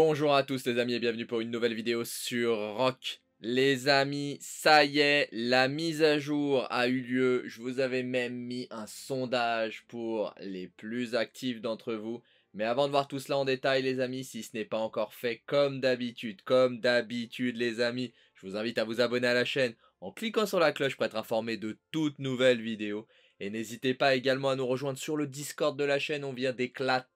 Bonjour à tous les amis et bienvenue pour une nouvelle vidéo sur Rock. Les amis, ça y est, la mise à jour a eu lieu. Je vous avais même mis un sondage pour les plus actifs d'entre vous. Mais avant de voir tout cela en détail les amis, si ce n'est pas encore fait comme d'habitude, comme d'habitude les amis, je vous invite à vous abonner à la chaîne en cliquant sur la cloche pour être informé de toutes nouvelles vidéos. Et n'hésitez pas également à nous rejoindre sur le Discord de la chaîne, on vient d'éclater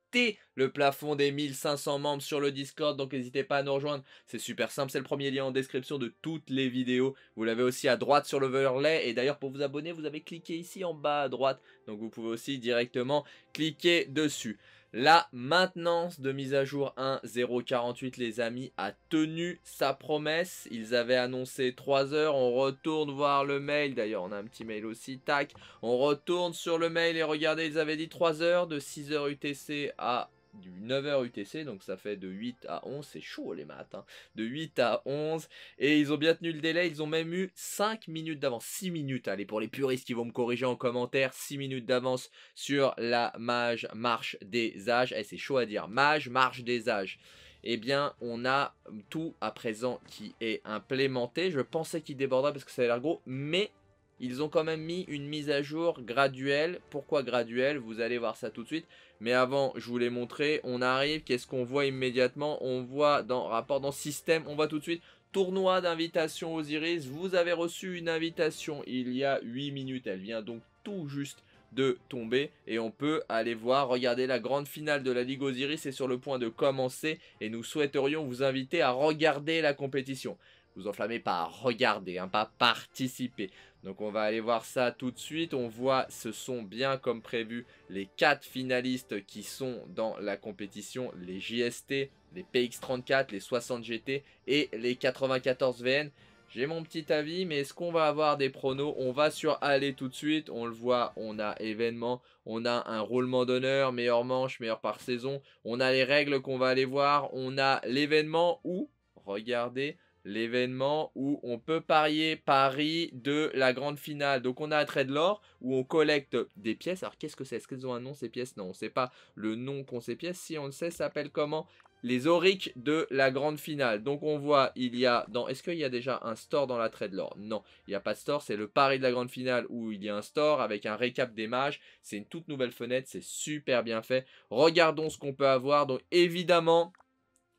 le plafond des 1500 membres sur le Discord, donc n'hésitez pas à nous rejoindre. C'est super simple, c'est le premier lien en description de toutes les vidéos. Vous l'avez aussi à droite sur le verlet. Et d'ailleurs, pour vous abonner, vous avez cliqué ici en bas à droite. Donc vous pouvez aussi directement cliquer dessus. La maintenance de mise à jour 1.048, les amis, a tenu sa promesse. Ils avaient annoncé 3 heures. On retourne voir le mail. D'ailleurs, on a un petit mail aussi. Tac. On retourne sur le mail et regardez, ils avaient dit 3 heures de 6 heures UTC à du 9h UTC, donc ça fait de 8 à 11, c'est chaud les maths, hein. de 8 à 11, et ils ont bien tenu le délai, ils ont même eu 5 minutes d'avance, 6 minutes, allez, pour les puristes qui vont me corriger en commentaire, 6 minutes d'avance sur la mage marche des âges, et eh, c'est chaud à dire, mage marche des âges eh bien, on a tout à présent qui est implémenté. Je pensais qu'il débordait parce que ça a l'air gros, mais ils ont quand même mis une mise à jour graduelle. Pourquoi graduelle Vous allez voir ça tout de suite. Mais avant, je vous l'ai montré. On arrive, qu'est-ce qu'on voit immédiatement On voit dans rapport, dans système, on voit tout de suite tournoi d'invitation Osiris. Vous avez reçu une invitation il y a 8 minutes. Elle vient donc tout juste de tomber et on peut aller voir, regardez la grande finale de la Ligue Osiris est sur le point de commencer et nous souhaiterions vous inviter à regarder la compétition. Vous enflammez pas, regarder, hein, pas participer. Donc on va aller voir ça tout de suite. On voit, ce sont bien comme prévu les 4 finalistes qui sont dans la compétition. Les JST, les PX34, les 60GT et les 94VN. J'ai mon petit avis, mais est-ce qu'on va avoir des pronos On va sur aller tout de suite. On le voit, on a événement, on a un roulement d'honneur, meilleure manche, meilleur par saison. On a les règles qu'on va aller voir. On a l'événement où, regardez, l'événement où on peut parier Paris de la grande finale. Donc on a un trait de l'or où on collecte des pièces. Alors qu'est-ce que c'est Est-ce qu'elles ont un nom ces pièces Non, on ne sait pas le nom qu'ont ces pièces. Si on le sait, ça s'appelle comment les auriques de la grande finale. Donc on voit, il y a dans... Est-ce qu'il y a déjà un store dans la trade de l'or Non, il n'y a pas de store, c'est le pari de la grande finale où il y a un store avec un récap des mages. C'est une toute nouvelle fenêtre, c'est super bien fait. Regardons ce qu'on peut avoir. Donc évidemment,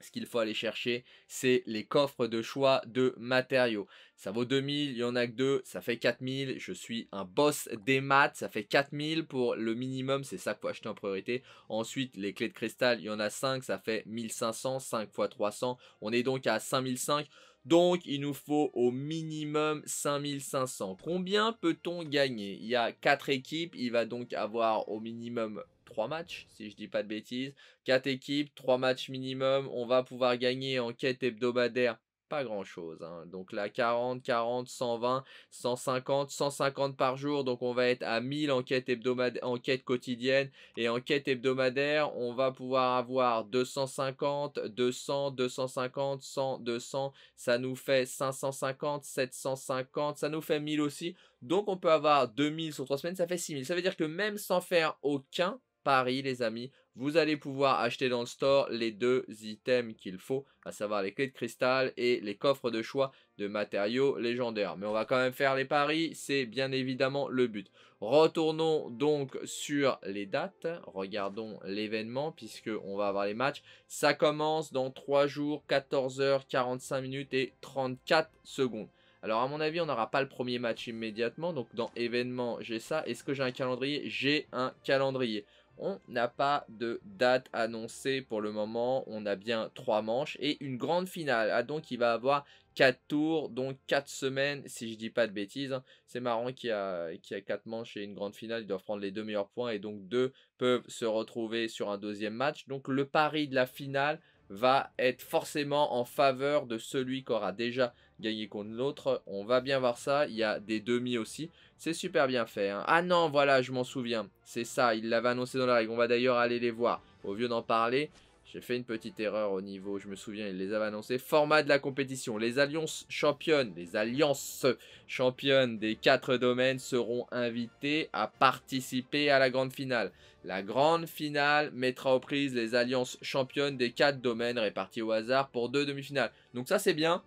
ce qu'il faut aller chercher, c'est les coffres de choix de matériaux. Ça vaut 2000, il y en a que 2, ça fait 4000. Je suis un boss des maths, ça fait 4000 pour le minimum, c'est ça qu'il faut acheter en priorité. Ensuite, les clés de cristal, il y en a 5, ça fait 1500, 5 x 300. On est donc à 5005. Donc, il nous faut au minimum 5500. Combien peut-on gagner Il y a 4 équipes, il va donc avoir au minimum 3 matchs, si je dis pas de bêtises. 4 équipes, 3 matchs minimum. On va pouvoir gagner en quête hebdomadaire pas grand chose. Hein. Donc là, 40, 40, 120, 150, 150 par jour. Donc on va être à 1000 enquêtes, hebdomadaires, enquêtes quotidiennes. Et quête hebdomadaire, on va pouvoir avoir 250, 200, 250, 100, 200. Ça nous fait 550, 750. Ça nous fait 1000 aussi. Donc on peut avoir 2000 sur 3 semaines. Ça fait 6000. Ça veut dire que même sans faire aucun Paris, les amis. Vous allez pouvoir acheter dans le store les deux items qu'il faut, à savoir les clés de cristal et les coffres de choix de matériaux légendaires. Mais on va quand même faire les paris, c'est bien évidemment le but. Retournons donc sur les dates, regardons l'événement puisqu'on va avoir les matchs. Ça commence dans 3 jours, 14h, 45 minutes et 34 secondes. Alors à mon avis, on n'aura pas le premier match immédiatement. Donc dans événement, j'ai ça. Est-ce que j'ai un calendrier J'ai un calendrier. On n'a pas de date annoncée pour le moment, on a bien trois manches et une grande finale. Ah, donc il va avoir quatre tours, donc quatre semaines si je ne dis pas de bêtises. Hein. C'est marrant qu'il y, a, qu'il a quatre manches et une grande finale, ils doivent prendre les deux meilleurs points et donc deux peuvent se retrouver sur un deuxième match. Donc le pari de la finale va être forcément en faveur de celui qui aura déjà gagner contre l'autre. On va bien voir ça. Il y a des demi aussi. C'est super bien fait. Hein. Ah non, voilà, je m'en souviens. C'est ça, il l'avait annoncé dans la règle. On va d'ailleurs aller les voir. Au lieu d'en parler, j'ai fait une petite erreur au niveau, je me souviens, il les avait annoncés. Format de la compétition. Les alliances championnes, les alliances championnes des quatre domaines seront invitées à participer à la grande finale. La grande finale mettra aux prises les alliances championnes des quatre domaines répartis au hasard pour deux demi-finales. Donc ça c'est bien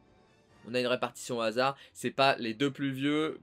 on a une répartition au hasard. C'est pas les deux plus vieux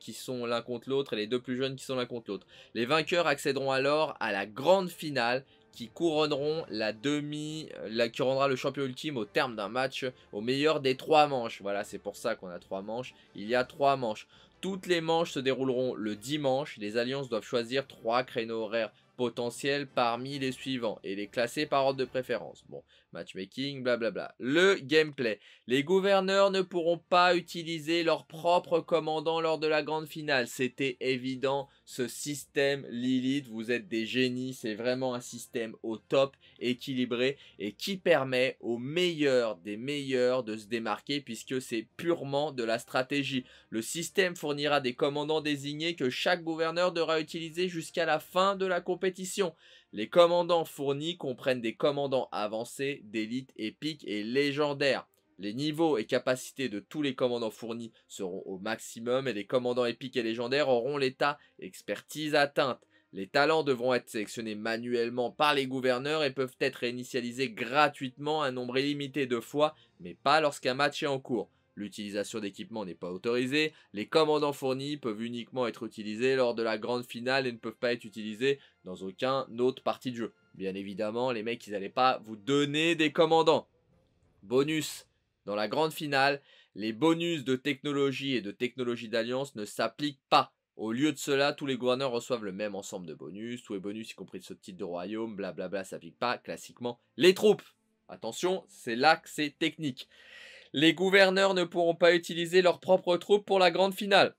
qui sont l'un contre l'autre et les deux plus jeunes qui sont l'un contre l'autre. Les vainqueurs accéderont alors à la grande finale qui couronneront la demi, euh, la, qui rendra le champion ultime au terme d'un match au meilleur des trois manches. Voilà, c'est pour ça qu'on a trois manches. Il y a trois manches. Toutes les manches se dérouleront le dimanche. Les alliances doivent choisir trois créneaux horaires potentiel parmi les suivants et les classer par ordre de préférence. Bon, matchmaking, blablabla. Le gameplay. Les gouverneurs ne pourront pas utiliser leur propre commandant lors de la grande finale. C'était évident, ce système Lilith, vous êtes des génies, c'est vraiment un système au top, équilibré et qui permet aux meilleurs des meilleurs de se démarquer puisque c'est purement de la stratégie. Le système fournira des commandants désignés que chaque gouverneur devra utiliser jusqu'à la fin de la compétition les commandants fournis comprennent des commandants avancés, d'élite, épiques et légendaires. Les niveaux et capacités de tous les commandants fournis seront au maximum et les commandants épiques et légendaires auront l'état expertise atteinte. Les talents devront être sélectionnés manuellement par les gouverneurs et peuvent être réinitialisés gratuitement un nombre illimité de fois, mais pas lorsqu'un match est en cours. L'utilisation d'équipements n'est pas autorisée, les commandants fournis peuvent uniquement être utilisés lors de la grande finale et ne peuvent pas être utilisés dans aucun autre partie de jeu. Bien évidemment, les mecs, ils n'allaient pas vous donner des commandants. Bonus, dans la grande finale, les bonus de technologie et de technologie d'alliance ne s'appliquent pas. Au lieu de cela, tous les gouverneurs reçoivent le même ensemble de bonus, tous les bonus y compris de ce titre de royaume, blablabla, ça s'appliquent pas, classiquement, les troupes. Attention, c'est là que c'est technique. Les gouverneurs ne pourront pas utiliser leurs propres troupes pour la grande finale.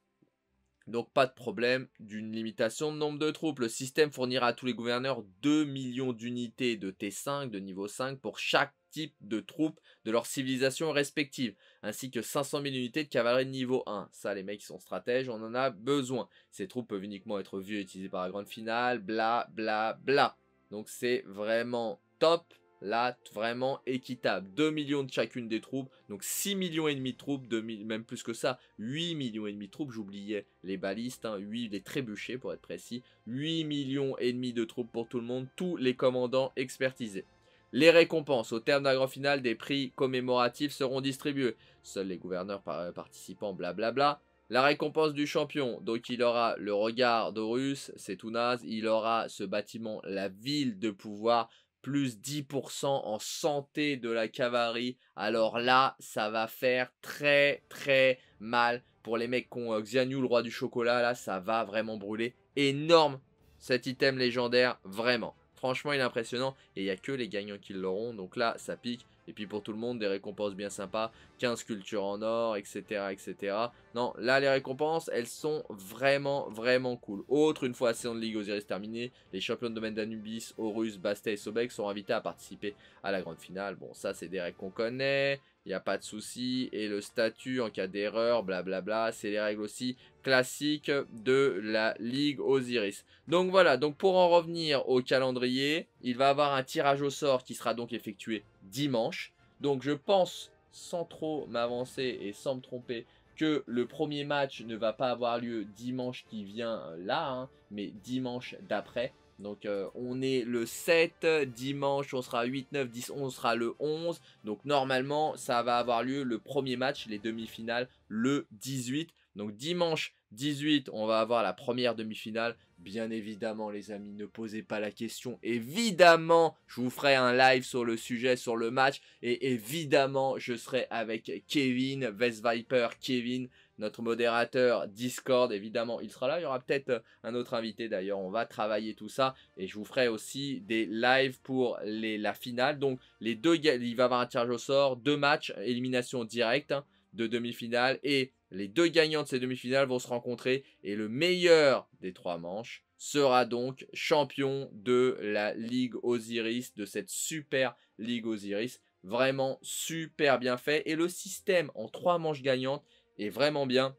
Donc pas de problème d'une limitation de nombre de troupes. Le système fournira à tous les gouverneurs 2 millions d'unités de T5 de niveau 5 pour chaque type de troupes de leur civilisation respective, ainsi que 500 000 unités de cavalerie de niveau 1. Ça, les mecs, sont stratèges, on en a besoin. Ces troupes peuvent uniquement être vues et utilisées par la grande finale, bla bla bla. Donc c'est vraiment top là vraiment équitable. 2 millions de chacune des troupes, donc 6 millions et demi de troupes, même plus que ça, 8 millions et demi de troupes, j'oubliais les balistes, hein, 8, les trébuchets pour être précis, 8 millions et demi de troupes pour tout le monde, tous les commandants expertisés. Les récompenses, au terme d'un grand final, des prix commémoratifs seront distribués. Seuls les gouverneurs participants, blablabla. Bla bla. La récompense du champion, donc il aura le regard d'Horus, c'est tout naze, il aura ce bâtiment, la ville de pouvoir, plus 10% en santé de la cavalerie. Alors là, ça va faire très très mal pour les mecs qui ont euh, le roi du chocolat. Là, ça va vraiment brûler. Énorme cet item légendaire, vraiment. Franchement, il est impressionnant. Et il n'y a que les gagnants qui l'auront. Donc là, ça pique. Et puis pour tout le monde, des récompenses bien sympas, 15 cultures en or, etc. etc. Non, là les récompenses, elles sont vraiment, vraiment cool. Autre, une fois la saison de Ligue Osiris terminée, les champions de domaine d'Anubis, Horus, Bastet et Sobek sont invités à participer à la grande finale. Bon, ça c'est des règles qu'on connaît il n'y a pas de souci. Et le statut en cas d'erreur, blablabla, c'est les règles aussi classiques de la Ligue Osiris. Donc voilà, donc pour en revenir au calendrier, il va avoir un tirage au sort qui sera donc effectué dimanche. Donc je pense, sans trop m'avancer et sans me tromper, que le premier match ne va pas avoir lieu dimanche qui vient là, hein, mais dimanche d'après. Donc euh, on est le 7, dimanche on sera 8, 9, 10, 11, on sera le 11. Donc normalement ça va avoir lieu le premier match, les demi-finales, le 18. Donc dimanche 18, on va avoir la première demi-finale. Bien évidemment, les amis, ne posez pas la question. Évidemment, je vous ferai un live sur le sujet, sur le match. Et évidemment, je serai avec Kevin, Vest Viper, Kevin notre modérateur Discord, évidemment, il sera là. Il y aura peut-être euh, un autre invité d'ailleurs. On va travailler tout ça et je vous ferai aussi des lives pour les, la finale. Donc, les deux, il va y avoir un tirage au sort, deux matchs, élimination directe hein, de demi-finale et les deux gagnants de ces demi-finales vont se rencontrer et le meilleur des trois manches sera donc champion de la Ligue Osiris, de cette super Ligue Osiris. Vraiment super bien fait. Et le système en trois manches gagnantes est vraiment bien.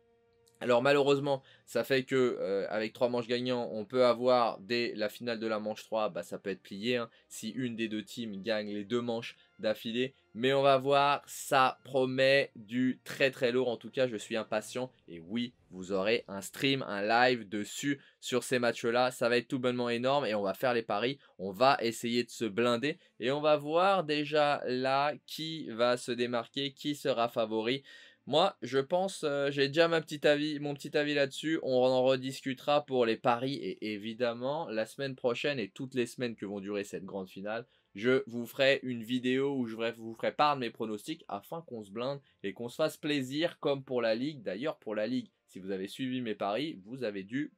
Alors malheureusement, ça fait que euh, avec trois manches gagnantes, on peut avoir dès la finale de la manche 3, bah, ça peut être plié hein, si une des deux teams gagne les deux manches d'affilée. Mais on va voir, ça promet du très très lourd. En tout cas, je suis impatient. Et oui, vous aurez un stream, un live dessus sur ces matchs-là. Ça va être tout bonnement énorme et on va faire les paris. On va essayer de se blinder et on va voir déjà là qui va se démarquer, qui sera favori. Moi, je pense, euh, j'ai déjà avis, mon petit avis là-dessus. On en rediscutera pour les paris et évidemment la semaine prochaine et toutes les semaines que vont durer cette grande finale. Je vous ferai une vidéo où je vous ferai part de mes pronostics afin qu'on se blinde et qu'on se fasse plaisir comme pour la Ligue. D'ailleurs, pour la Ligue, si vous avez suivi mes paris, vous avez dû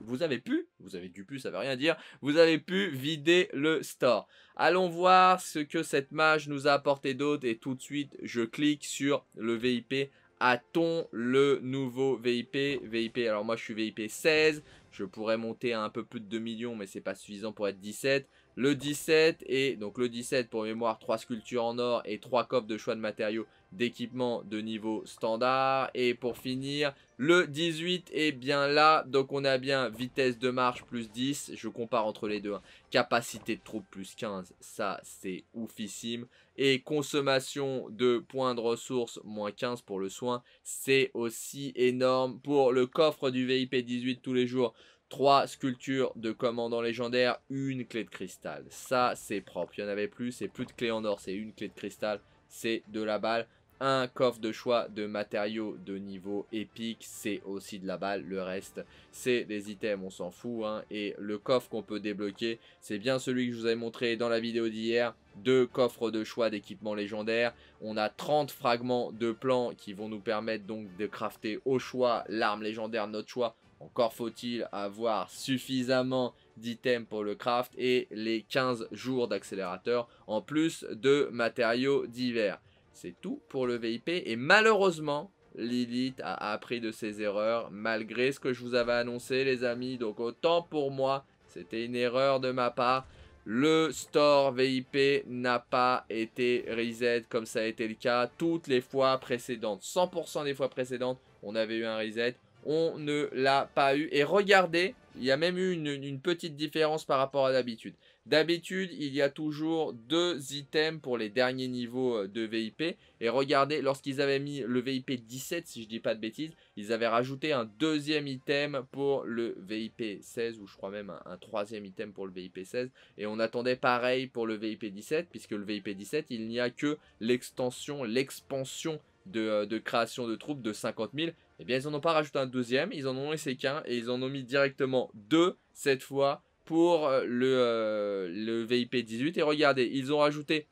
vous avez pu, vous avez du pu, ça veut rien dire, vous avez pu vider le store. Allons voir ce que cette mage nous a apporté d'autre et tout de suite je clique sur le VIP. A-t-on le nouveau VIP VIP, alors moi je suis VIP 16, je pourrais monter à un peu plus de 2 millions mais c'est pas suffisant pour être 17. Le 17 et donc le 17 pour mémoire 3 sculptures en or et 3 coffres de choix de matériaux d'équipement de niveau standard. Et pour finir, le 18 est bien là. Donc on a bien vitesse de marche plus 10. Je compare entre les deux. Hein. Capacité de troupe plus 15. Ça, c'est oufissime. Et consommation de points de ressources moins 15 pour le soin. C'est aussi énorme. Pour le coffre du VIP 18 tous les jours. 3 sculptures de commandant légendaire, une clé de cristal. Ça, c'est propre. Il n'y en avait plus, c'est plus de clé en or, c'est une clé de cristal c'est de la balle. Un coffre de choix de matériaux de niveau épique, c'est aussi de la balle. Le reste, c'est des items, on s'en fout. Hein, et le coffre qu'on peut débloquer, c'est bien celui que je vous avais montré dans la vidéo d'hier. Deux coffres de choix d'équipement légendaire, On a 30 fragments de plans qui vont nous permettre donc de crafter au choix l'arme légendaire notre choix. Encore faut-il avoir suffisamment d'items pour le craft et les 15 jours d'accélérateur en plus de matériaux divers. C'est tout pour le VIP. Et malheureusement, Lilith a appris de ses erreurs malgré ce que je vous avais annoncé les amis. Donc autant pour moi, c'était une erreur de ma part. Le store VIP n'a pas été reset comme ça a été le cas toutes les fois précédentes. 100% des fois précédentes, on avait eu un reset. On ne l'a pas eu. Et regardez, il y a même eu une, petite différence par rapport à d'habitude. D'habitude, il y a toujours deux items pour les derniers niveaux euh, de VIP. Et regardez, lorsqu'ils avaient mis le VIP 17, si je ne dis pas de bêtises, ils avaient rajouté un deuxième item pour le VIP 16, ou je crois même un, troisième item pour le VIP 16. Et on attendait pareil pour le VIP 17, puisque le VIP 17, il n'y a que l'extension, l'expansion de, euh, création de troupes de 50 000, eh bien ils n'en ont pas rajouté un deuxième, ils en ont laissé qu'un et ils en ont mis directement deux cette fois pour euh, le, euh, VIP18. Et regardez, ils ont rajouté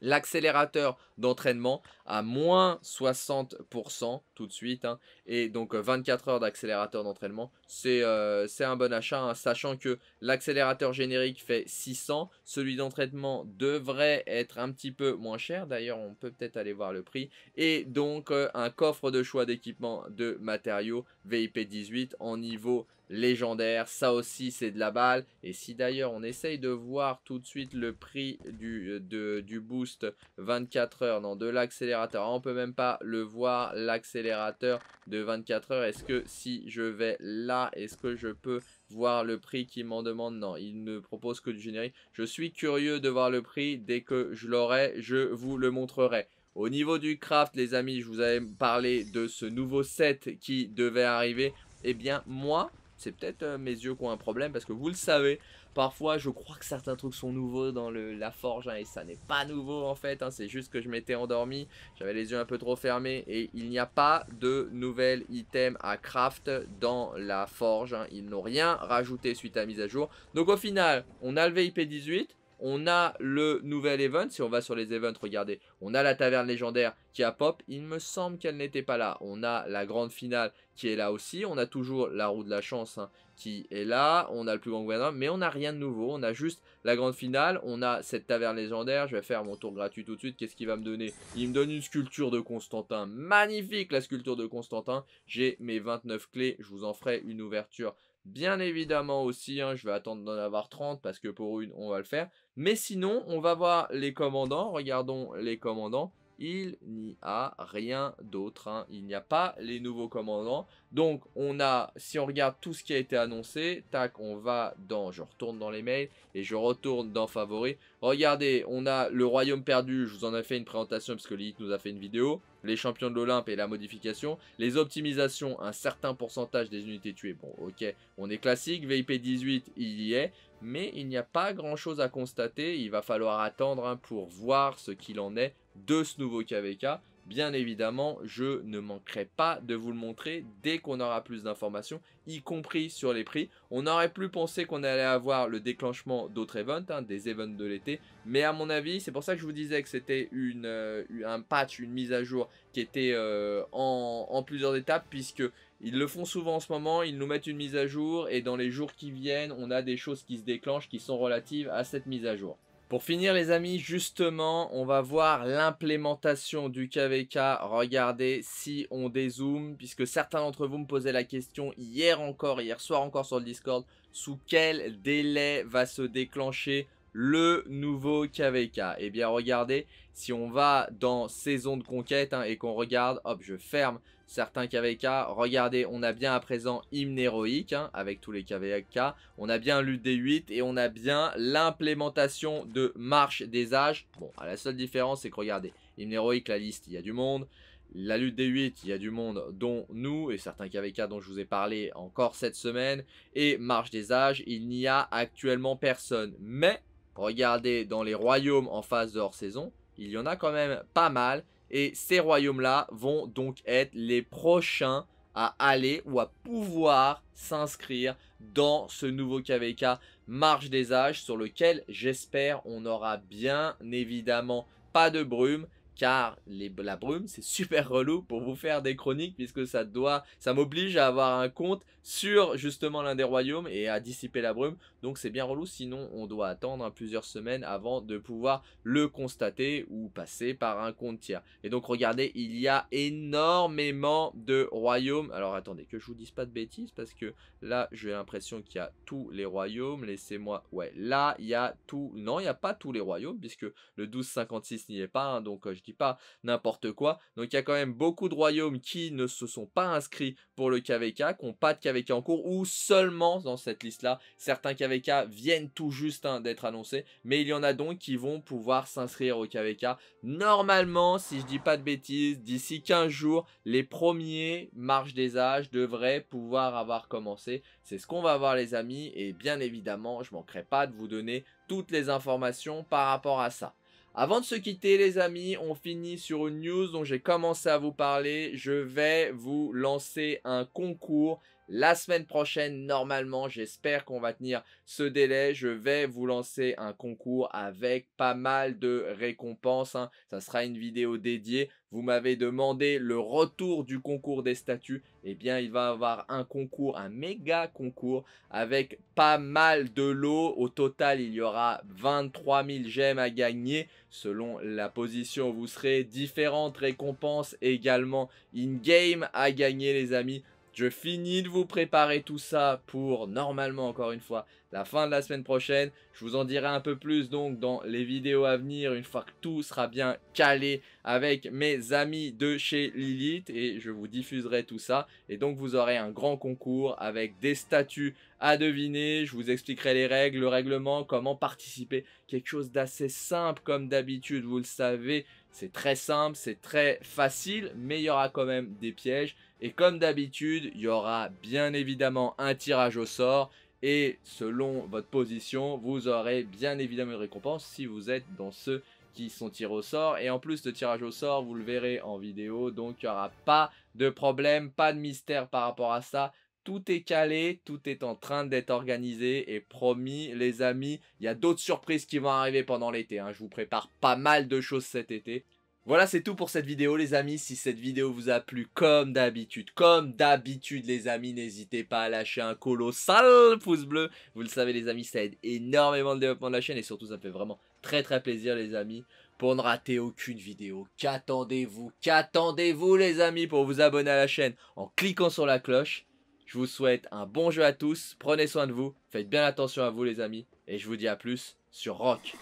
l'accélérateur d'entraînement à moins 60% tout de suite. Hein. et donc 24 euh, heures d'accélérateur d'entraînement euh, c'est un bon achat, hein, sachant que l'accélérateur générique fait 600, celui d'entraînement devrait être un petit peu moins cher, d'ailleurs on peut peut-être aller voir le prix, et donc euh, un coffre de choix d'équipement de matériaux VIP 18 en niveau légendaire, ça aussi c'est de la balle, et si d'ailleurs on essaye de voir tout de suite le prix du, du boost 24 heures, non de l'accélérateur, on peut même pas le voir l'accélérateur de 24 heures, est-ce que si je vais là est-ce que je peux voir le prix qu'il m'en demande Non, il ne propose que du générique. Je suis curieux de voir le prix. Dès que je l'aurai, je vous le montrerai. Au niveau du craft, les amis, je vous avais parlé de ce nouveau set qui devait arriver. Eh bien, moi, c'est peut-être euh, mes yeux qui ont un problème parce que vous le savez, parfois je crois que certains trucs sont nouveaux dans la forge hein, et ça n'est pas nouveau en fait, hein. c'est juste que je m'étais endormi, j'avais les yeux un peu trop fermés et il n'y a pas de nouvel item à craft dans la forge, hein. ils n'ont rien rajouté suite à la mise à jour. Donc au final, on a le VIP 18, on a le nouvel event, si on va sur les events, regardez, on a la taverne légendaire qui a pop, il me semble qu'elle n'était pas là. On a la grande finale qui est là aussi, on a toujours la roue de la chance hein, qui est là, on a le plus grand gouvernement mais on n'a rien de nouveau, on a juste la grande finale, on a cette taverne légendaire, je vais faire mon tour gratuit tout de suite, qu'est-ce qu'il va me donner Il me donne une sculpture de Constantin, magnifique la sculpture de Constantin, j'ai mes 29 clés, je vous en ferai une ouverture Bien évidemment aussi, hein, je vais attendre d'en avoir 30 parce que pour une, on va le faire. Mais sinon, on va voir les commandants. Regardons les commandants. Il n'y a rien d'autre. Hein. Il n'y a pas les nouveaux commandants. Donc, on a, si on regarde tout ce qui a été annoncé, tac, on va dans, je retourne dans les mails et je retourne dans favoris. Regardez, on a le royaume perdu. Je vous en ai fait une présentation parce que Lilith nous a fait une vidéo les champions de l'Olympe et la modification. Les optimisations, un certain pourcentage des unités tuées. Bon, ok, on est classique, VIP 18, il y est. Mais il n'y a pas grand chose à constater, il va falloir attendre hein, pour voir ce qu'il en est de ce nouveau KVK. Bien évidemment, je ne manquerai pas de vous le montrer dès qu'on aura plus d'informations, y compris sur les prix. On n'aurait plus pensé qu'on allait avoir le déclenchement d'autres events, hein, des events de l'été, mais à mon avis, c'est pour ça que je vous disais que c'était euh, un patch, une mise à jour qui était euh, en, en plusieurs étapes, puisque ils le font souvent en ce moment, ils nous mettent une mise à jour et dans les jours qui viennent, on a des choses qui se déclenchent qui sont relatives à cette mise à jour. Pour finir les amis, justement, on va voir l'implémentation du KVK. Regardez si on dézoome, puisque certains d'entre vous me posaient la question hier encore, hier soir encore sur le Discord, sous quel délai va se déclencher le nouveau KVK. Et eh bien regardez, si on va dans saison de conquête hein, et qu'on regarde, hop je ferme certains KVK, regardez on a bien à présent hymne héroïque hein, avec tous les KVK, on a bien lutte des 8 et on a bien l'implémentation de marche des âges. Bon, à ah, la seule différence c'est que regardez, hymne héroïque, la liste, il y a du monde. La lutte des 8, il y a du monde dont nous et certains KVK dont je vous ai parlé encore cette semaine. Et Marche des âges, il n'y a actuellement personne. Mais Regardez, dans les royaumes en phase de hors-saison, il y en a quand même pas mal. Et ces royaumes-là vont donc être les prochains à aller ou à pouvoir s'inscrire dans ce nouveau KVK Marche des âges sur lequel j'espère on aura bien évidemment pas de brume car la brume c'est super relou pour vous faire des chroniques puisque ça doit ça m'oblige à avoir un compte sur justement l'un des royaumes et à dissiper la brume donc c'est bien relou sinon on doit attendre plusieurs semaines avant de pouvoir le constater ou passer par un compte tiers et donc regardez il y a énormément de royaumes alors attendez que je vous dise pas de bêtises parce que là j'ai l'impression qu'il y a tous les royaumes laissez-moi ouais là il y a tout non il n'y a pas tous les royaumes puisque le 1256 n'y est pas hein, donc euh, je pas n'importe quoi. Donc il y a quand même beaucoup de royaumes qui ne se sont pas inscrits pour le KVK, qui n'ont pas de KVK en cours, ou seulement dans cette liste-là, certains KVK viennent tout juste hein, d'être annoncés, mais il y en a donc qui vont pouvoir s'inscrire au KVK. Normalement, si je dis pas de bêtises, d'ici 15 jours, les premiers marches des âges devraient pouvoir avoir commencé. C'est ce qu'on va voir les amis, et bien évidemment, je manquerai pas de vous donner toutes les informations par rapport à ça. Avant de se quitter les amis, on finit sur une news dont j'ai commencé à vous parler. Je vais vous lancer un concours la semaine prochaine, normalement, j'espère qu'on va tenir ce délai. Je vais vous lancer un concours avec pas mal de récompenses. Hein. Ça sera une vidéo dédiée. Vous m'avez demandé le retour du concours des statues. Eh bien, il va y avoir un concours, un méga concours avec pas mal de lots. Au total, il y aura 23 000 gemmes à gagner selon la position vous serez. Différentes récompenses également in-game à gagner, les amis. Je finis de vous préparer tout ça pour, normalement encore une fois, la fin de la semaine prochaine. Je vous en dirai un peu plus donc dans les vidéos à venir, une fois que tout sera bien calé avec mes amis de chez Lilith. Et je vous diffuserai tout ça. Et donc vous aurez un grand concours avec des statuts à deviner. Je vous expliquerai les règles, le règlement, comment participer. Quelque chose d'assez simple comme d'habitude, vous le savez. C'est très simple, c'est très facile, mais il y aura quand même des pièges. Et comme d'habitude, il y aura bien évidemment un tirage au sort. Et selon votre position, vous aurez bien évidemment une récompense si vous êtes dans ceux qui sont tirés au sort. Et en plus, de tirage au sort, vous le verrez en vidéo. Donc, il n'y aura pas de problème, pas de mystère par rapport à ça. Tout est calé, tout est en train d'être organisé et promis les amis, il y a d'autres surprises qui vont arriver pendant l'été. Hein. Je vous prépare pas mal de choses cet été. Voilà, c'est tout pour cette vidéo, les amis. Si cette vidéo vous a plu, comme d'habitude, comme d'habitude, les amis, n'hésitez pas à lâcher un colossal pouce bleu. Vous le savez, les amis, ça aide énormément le développement de la chaîne et surtout, ça fait vraiment très très plaisir, les amis. Pour ne rater aucune vidéo, qu'attendez-vous Qu'attendez-vous, les amis, pour vous abonner à la chaîne en cliquant sur la cloche Je vous souhaite un bon jeu à tous. Prenez soin de vous. Faites bien attention à vous, les amis. Et je vous dis à plus sur Rock.